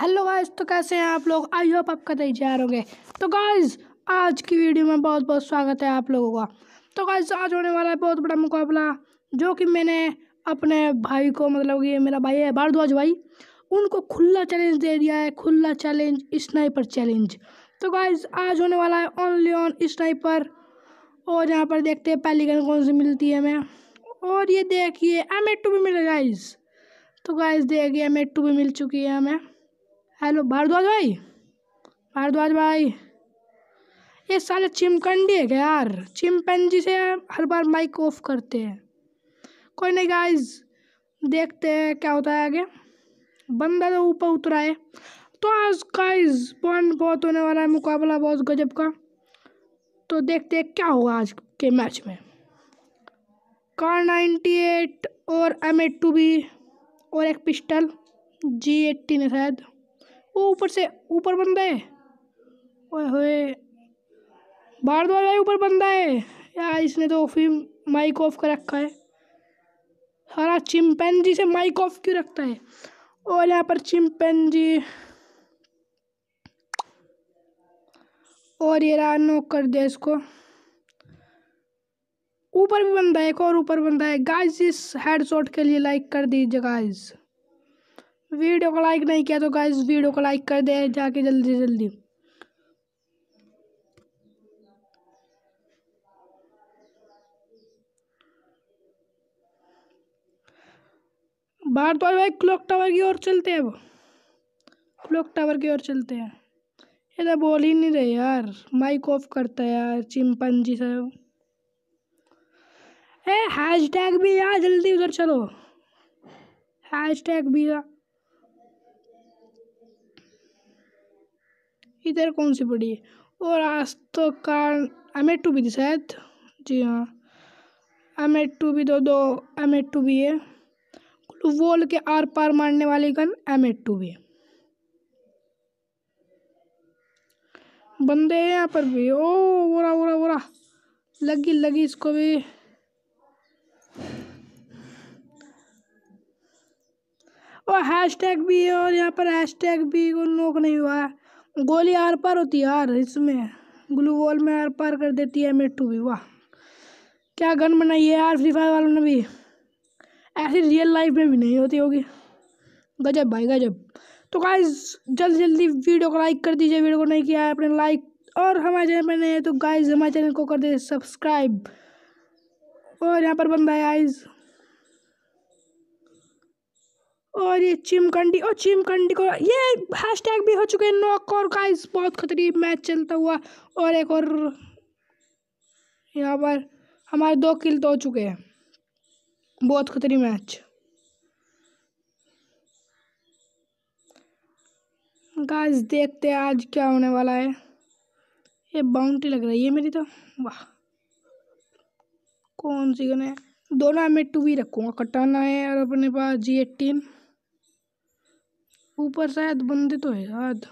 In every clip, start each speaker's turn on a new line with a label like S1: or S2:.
S1: hello guys तो कैसे हैं आप लोग आई होप आप तैयार जा गए तो गाइज आज की वीडियो में बहुत बहुत स्वागत है आप लोगों का तो गाइज आज होने वाला है बहुत बड़ा मुकाबला जो कि मैंने अपने भाई को मतलब ये मेरा भाई है भारद्वाज भाई उनको खुला चैलेंज दे दिया है खुला चैलेंज स्नाइपर चैलेंज तो गाइज आज होने वाला है ऑनली ऑन स्नाइपर और यहाँ पर देखते हैं पहली गन कौन सी मिलती है हमें और ये देखिए एम एट टू भी मिल गाइस तो गाइस देखिए एम एट टू भी मिल चुकी है हमें हेलो भारद्वाज भाई भारद्वाज भाई ये साले चिमकंडी है क्या यार चिमपेंजी से हर बार माइक ऑफ करते हैं कोई नहीं गाइस देखते हैं क्या होता है आगे बंदा तो ऊपर उतरा है तो आज गाइस पॉइंट बहुत होने वाला है मुकाबला बहुत गजब का तो देखते हैं क्या होगा आज के मैच में कार नाइन्टी एट और एम एट टू भी और एक पिस्टल जी एट्टीन है शायद वो ऊपर से ऊपर बंदा है ओए बाहर द्वारा ऊपर बंदा है यार इसने तो फिर माइक ऑफ कर रखा है हरा जी से माइक ऑफ क्यों रखता है और यहाँ पर जी और ये रहा नोक कर दे इसको ऊपर भी बंदा है एक और ऊपर बनता है गाइज इस हेड शॉट के लिए लाइक कर दीजिए गाइज वीडियो को लाइक नहीं किया तो गाइज वीडियो को लाइक कर दे जाके जल्दी जल्दी बाहर तो भाई क्लॉक टावर की ओर चलते हैं अब क्लॉक टावर की ओर चलते हैं ये तो बोल ही नहीं रहे यार माइक ऑफ करता है यार चिंपन जी सब ए हैश टैग भी आ जल्दी उधर चलो हैश टैग भी आ इधर कौन सी पड़ी है और आज तो कार एम एड टू भी थी शायद जी हाँ एम एट टू भी दो दो एम एट टू भी है वोल के आर पार मारने वाली गन एम एट टू भी बंदे हैं यहाँ पर भी ओ वोरा वोरा वोरा लगी लगी इसको भी और हैश टैग भी है और यहाँ पर हैश टैग भी नोक नहीं हुआ है गोली आर पार होती है यार इसमें ग्लू वॉल में आर पार कर देती है मिट्टू भी वाह क्या गन बनाई है यार फ्री फायर वालों ने भी ऐसी रियल लाइफ में भी नहीं होती होगी गजब भाई गजब तो गाइज जल्दी जल्दी वीडियो को लाइक कर दीजिए वीडियो को नहीं किया है अपने लाइक और हमारे चैनल पर नहीं है तो गाइज हमारे चैनल को कर दीजिए सब्सक्राइब और यहाँ पर बंदा है आइज़ और ये चिमकंडी और चिमकंडी को ये हैशटैग भी हो चुके हैं नॉक और गाइस बहुत खतरी मैच चलता हुआ और एक और यहाँ पर हमारे दो किल तो हो चुके हैं बहुत खतरी मैच गाइस देखते हैं आज क्या होने वाला है ये बाउंड्री लग रही है मेरी तो वाह कौन सी गन है दोनों में टू भी रखूँगा कटाना है और अपने पास जी एट्टीन ऊपर शायद बंदे तो है शायद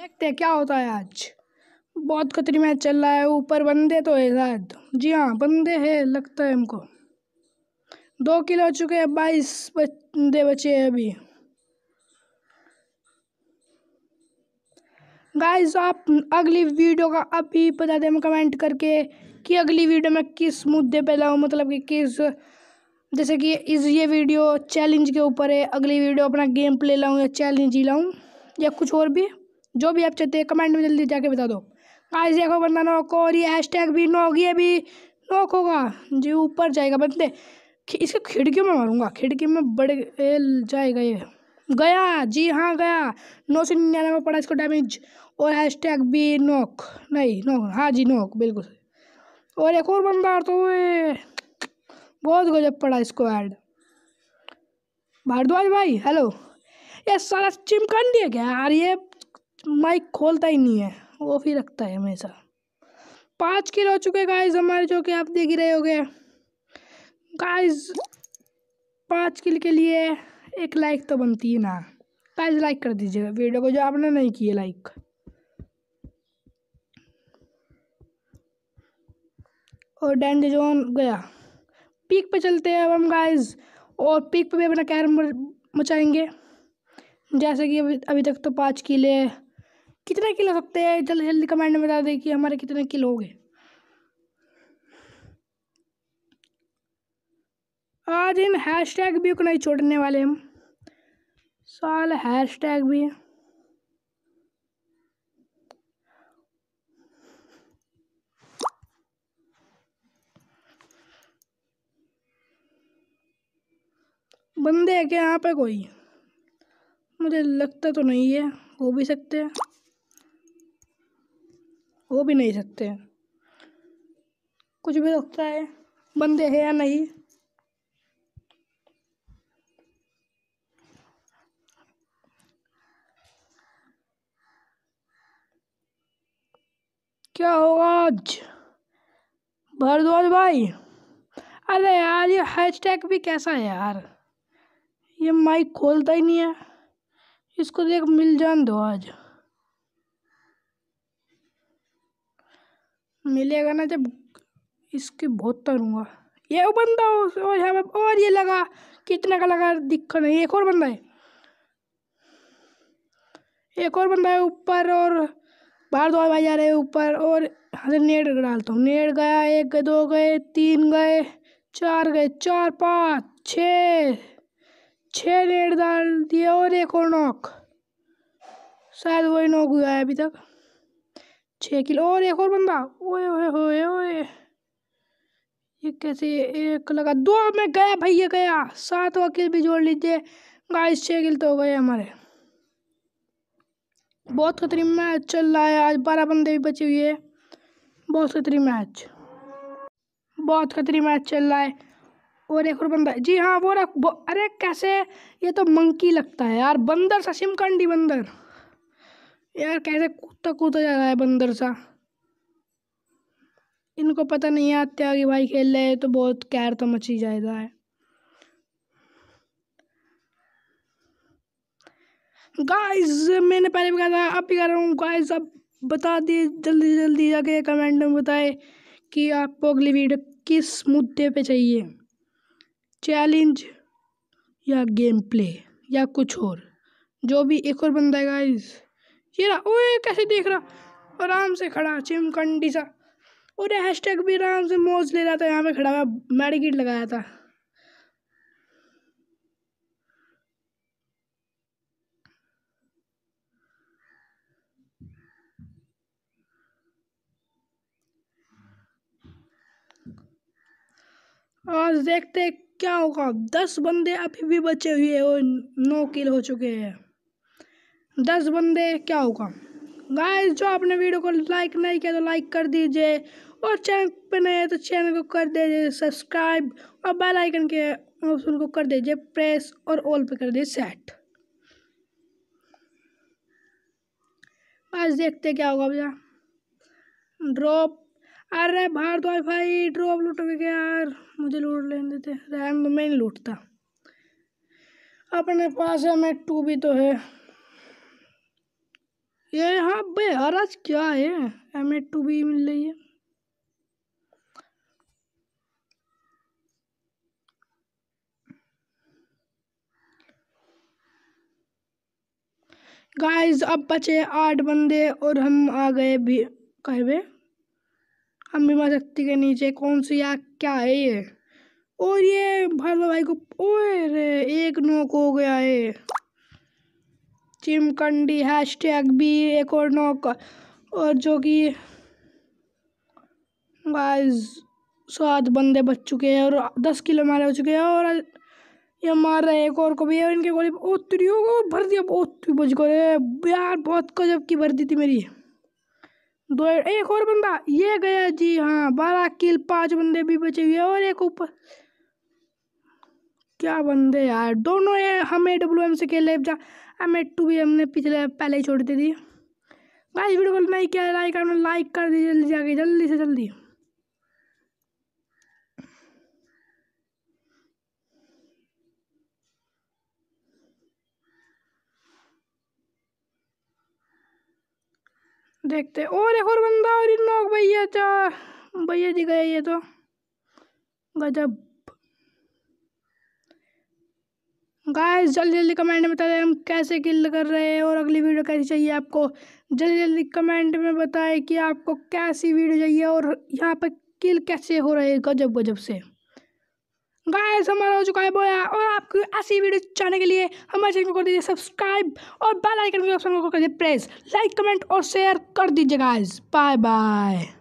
S1: देखते हैं क्या होता है आज बहुत कतरी मैच चल रहा है ऊपर बंदे तो है शायद जी हाँ बंदे है लगता है हमको दो किलो हो चुके हैं बाईस बंदे बचे हैं अभी गाइस आप अगली वीडियो का अभी बता दें कमेंट करके कि अगली वीडियो में किस मुद्दे पे लाऊं मतलब कि किस जैसे कि इस ये वीडियो चैलेंज के ऊपर है अगली वीडियो अपना गेम प्ले लाऊँ या चैलेंज ही लाऊँ या कुछ और भी जो भी आप चाहते हैं कमेंट में जल्दी जाके बता दो आज देखो बंदा नोक और ये हैश टैग भी नोक ये भी नोक होगा जी ऊपर जाएगा बंदे इसको खिड़की में मारूंगा खिड़की में बड़े जाएगा ये गया जी हाँ गया नौ सौ निन्यानवे में पड़ा इसको डैमेज और हैश टैग भी नोक नहीं नोक हाँ जी नोक बिल्कुल और एक और बंदा तो बहुत गजब पड़ा इसको ऐड भारद्वाज भाई हेलो ये सारा चिमकन है क्या यार ये माइक खोलता ही नहीं है वो भी रखता है हमेशा पाँच किलो चुके गाइस हमारे जो कि आप देख ही रहे गए गाइज पाँच किलो के लिए एक लाइक तो बनती है ना गाइस लाइक कर दीजिएगा वीडियो को जो आपने नहीं किए लाइक और डेंड जोन गया पीक पे चलते हैं अब हम गाइस और पीक पे भी अपना कैरम मचाएंगे जैसे कि अभी अभी तक तो पाँच किले कितने किलो सकते हैं जल्दी जल्दी कमेंट में बता दें कि हमारे कितने किलो हो गए आज इन टैग भी उतना ही छोड़ने वाले हम साल टैग भी बंदे है क्या यहाँ पे कोई मुझे लगता तो नहीं है हो भी सकते हैं हो भी नहीं सकते हैं कुछ भी लगता है बंदे हैं या नहीं क्या होगा आज भारद्वाज भाई अरे यार ये हैशटैग भी कैसा है यार ये माइक खोलता ही नहीं है इसको देख मिल जान दो आज मिलेगा ना जब इसके बहुत तरूँगा ये वो बंदा हो और यहाँ और ये लगा कितने का लगा दिक्कत नहीं एक और बंदा है एक और बंदा है ऊपर और बाहर दो भाई जा रहे हैं ऊपर और हाँ नेट डालता हूँ नेट गया एक गए दो गए तीन गए चार गए चार पाँच छः छः नेट डाल दिए और एक और नॉक शायद वही नॉक हुआ है अभी तक छः किलो और एक और बंदा ओए ओए ओए ओए ये कैसे एक लगा दो में गया भैया गया सात वकील भी जोड़ लीजिए गाइस छः किल तो हो गए हमारे बहुत खतरी मैच चल रहा है आज बारह बंदे भी बचे हुए हैं बहुत खतरी मैच बहुत खतरी मैच चल रहा है और एक और बंदर जी हाँ वो रख वो अरे कैसे ये तो मंकी लगता है यार बंदर सा सिमकंडी बंदर यार कैसे कूदता कूदता जा रहा है बंदर सा इनको पता नहीं है त्यागी भाई खेल रहे तो बहुत कैर तो मची जाएगा है गाइस मैंने पहले भी कहा था अब भी कह रहा हूँ गाइस अब बता दिए जल्दी जल्दी जाके कमेंट में बताए कि आपको अगली वीडियो किस मुद्दे पे चाहिए चैलेंज या गेम प्ले या कुछ और जो भी एक और बंदा है गाइस ये रहा ओए कैसे देख रहा आराम से खड़ा चिमकंडी सा और हैश टैग भी आराम से मौज ले रहा था यहाँ पे खड़ा हुआ मेडिकेट लगाया था आज देखते क्या होगा दस बंदे अभी भी बचे हुए हैं और नौ किल हो चुके हैं दस बंदे क्या होगा गाइस जो आपने वीडियो को लाइक नहीं किया तो लाइक कर दीजिए और चैनल पर नए तो चैनल को कर दीजिए सब्सक्राइब और बेल आइकन के ऑप्शन को कर दीजिए प्रेस और ऑल पे कर दीजिए सेट आज देखते क्या होगा भैया ड्रॉप अरे भारद्वाज भाई तो ड्रॉप लूट गया यार मुझे लूट लेने देते रैम तो मैं नहीं लूटता अपने पास है मैं टू भी तो है ये हाँ बे हर आज क्या है एम एट टू भी मिल रही है गाइस अब बचे आठ बंदे और हम आ गए भी कहे भाई अम्बिमा शक्ति के नीचे कौन सी आग क्या है ये और ये भारत भाई को ओए रे एक नोक हो गया है चिमकंडी हैश टैग भी एक और नोक और जो कि गाइस सात बंदे बच चुके हैं और दस किलो मारे हो चुके हैं और ये मार रहे एक और को भी और इनके गोली ओतरी हो भर दिया बहुत बच गए यार बहुत कजब की भर दी थी मेरी दो एक और बंदा ये गया जी हाँ बारह किल पांच बंदे भी बचे हुए और एक ऊपर क्या बंदे यार दोनों ये हम ए डब्ल्यू एम से खेले जा एम ए टू भी हमने पिछले पहले ही छोड़ दी थी भाई वीडियो को नहीं किया लाइक लाइक कर दीजिए जल्दी जाके जल्दी से जल्दी देखते और एक और बंदा और इन लोग भैया जा भैया जी गए ये तो गजब गाइस जल्दी जल्दी कमेंट में बता दें हम कैसे किल कर रहे हैं और अगली वीडियो कैसी चाहिए आपको जल्दी जल्दी कमेंट में बताएं कि आपको कैसी वीडियो चाहिए और यहाँ पर किल कैसे हो रहे हैं गजब गजब से गाइस हमारा हो चुका है बोया और आपको ऐसी वीडियो चाहने के लिए हमारे चैनल को कर दीजिए सब्सक्राइब और बेल आइकन के ऑप्शन को कर दीजिए प्रेस लाइक कमेंट और शेयर कर दीजिए गाइस बाय बाय